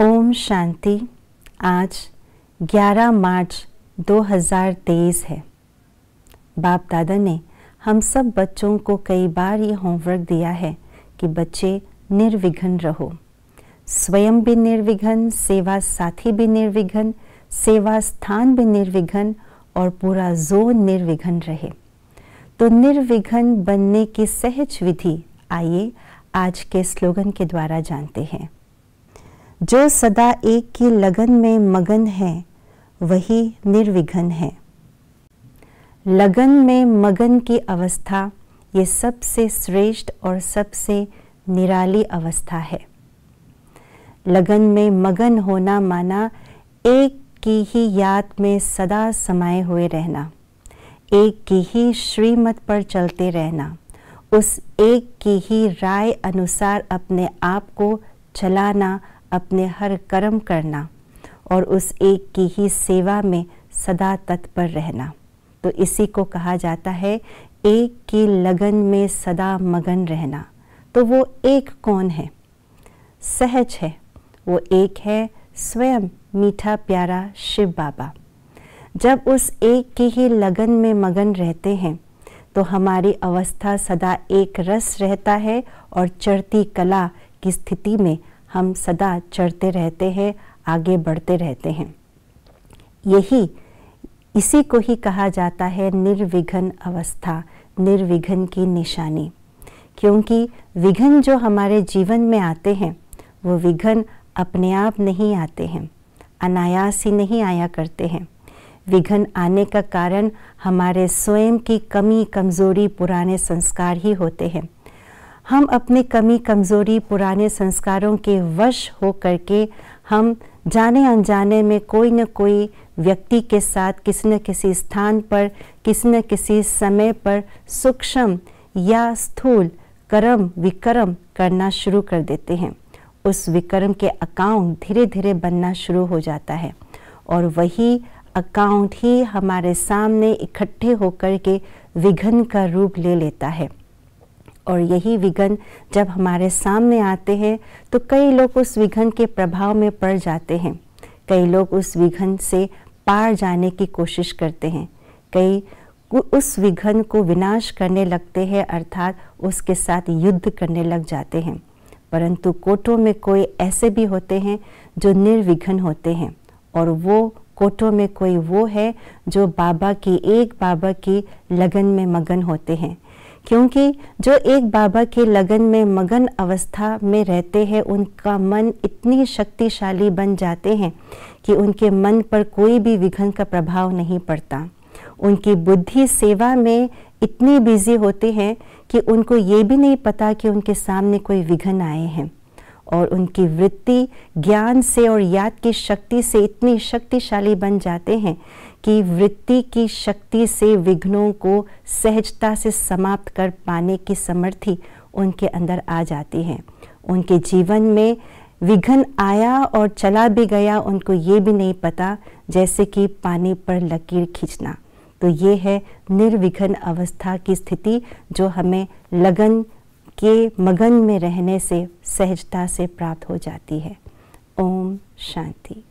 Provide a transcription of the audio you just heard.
ओम शांति आज 11 मार्च 2023 है बाप दादा ने हम सब बच्चों को कई बार ये होमवर्क दिया है कि बच्चे निर्विघ्न रहो स्वयं भी निर्विघ्न सेवा साथी भी निर्विघन सेवा स्थान भी निर्विघन और पूरा जोन निर्विघन रहे तो निर्विघन बनने की सहज विधि आइए आज के स्लोगन के द्वारा जानते हैं जो सदा एक की लगन में मगन है वही निर्विघन है लगन में मगन की अवस्था ये सबसे श्रेष्ठ और सबसे निराली अवस्था है लगन में मगन होना माना एक की ही याद में सदा समाये हुए रहना एक की ही श्रीमत पर चलते रहना उस एक की ही राय अनुसार अपने आप को चलाना अपने हर कर्म करना और उस एक की ही सेवा में सदा तत्पर रहना तो इसी को कहा जाता है एक की लगन में सदा मगन रहना तो वो एक कौन है सहज है वो एक है स्वयं मीठा प्यारा शिव बाबा जब उस एक की ही लगन में मगन रहते हैं तो हमारी अवस्था सदा एक रस रहता है और चढ़ती कला की स्थिति में हम सदा चढ़ते रहते हैं आगे बढ़ते रहते हैं यही इसी को ही कहा जाता है निर्विघन अवस्था निर्विघन की निशानी क्योंकि विघन जो हमारे जीवन में आते हैं वो विघन अपने आप नहीं आते हैं अनायास ही नहीं आया करते हैं विघन आने का कारण हमारे स्वयं की कमी कमज़ोरी पुराने संस्कार ही होते हैं हम अपने कमी कमज़ोरी पुराने संस्कारों के वश हो करके हम जाने अनजाने में कोई न कोई व्यक्ति के साथ किसी न किसी स्थान पर किसी न किसी समय पर सूक्ष्म या स्थूल कर्म विकर्म करना शुरू कर देते हैं उस विक्रम के अकाउंट धीरे धीरे बनना शुरू हो जाता है और वही अकाउंट ही हमारे सामने इकट्ठे होकर के विघन का रूप ले लेता है और यही विघन जब हमारे सामने आते हैं तो कई लोग उस विघन के प्रभाव में पड़ जाते हैं कई लोग उस विघन से पार जाने की कोशिश करते हैं कई उस विघन को विनाश करने लगते हैं अर्थात उसके साथ युद्ध करने लग जाते हैं परंतु कोटों में कोई ऐसे भी होते हैं जो निर्विघ्न होते हैं और वो कोटों में कोई वो है जो बाबा की एक बाबा की लगन में मगन होते हैं क्योंकि जो एक बाबा के लगन में मगन अवस्था में रहते हैं उनका मन इतनी शक्तिशाली बन जाते हैं कि उनके मन पर कोई भी विघन का प्रभाव नहीं पड़ता उनकी बुद्धि सेवा में इतने बिज़ी होते हैं कि उनको ये भी नहीं पता कि उनके सामने कोई विघन आए हैं और उनकी वृत्ति ज्ञान से और याद की शक्ति से इतनी शक्तिशाली बन जाते हैं कि वृत्ति की शक्ति से विघ्नों को सहजता से समाप्त कर पाने की समर्थि उनके अंदर आ जाती है उनके जीवन में विघन आया और चला भी गया उनको ये भी नहीं पता जैसे कि पानी पर लकीर खींचना तो ये है निर्विघन अवस्था की स्थिति जो हमें लगन के मगन में रहने से सहजता से प्राप्त हो जाती है ओम शांति